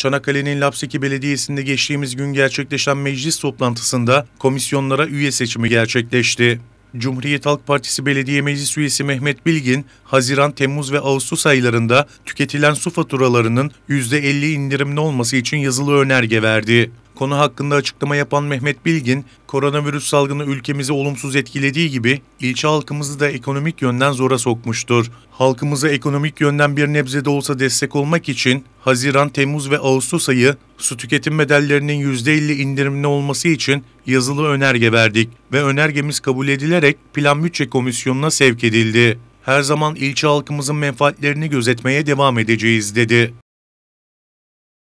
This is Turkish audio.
Çanakkale'nin Lapseki Belediyesi'nde geçtiğimiz gün gerçekleşen meclis toplantısında komisyonlara üye seçimi gerçekleşti. Cumhuriyet Halk Partisi Belediye Meclis Üyesi Mehmet Bilgin, Haziran, Temmuz ve Ağustos aylarında tüketilen su faturalarının %50 indirimli olması için yazılı önerge verdi. Konu hakkında açıklama yapan Mehmet Bilgin, koronavirüs salgını ülkemizi olumsuz etkilediği gibi ilçe halkımızı da ekonomik yönden zora sokmuştur. Halkımıza ekonomik yönden bir nebze de olsa destek olmak için Haziran, Temmuz ve Ağustos ayı su tüketim bedellerinin %50 indirimli olması için yazılı önerge verdik ve önergemiz kabul edilerek Plan Bütçe Komisyonu'na sevk edildi. Her zaman ilçe halkımızın menfaatlerini gözetmeye devam edeceğiz dedi.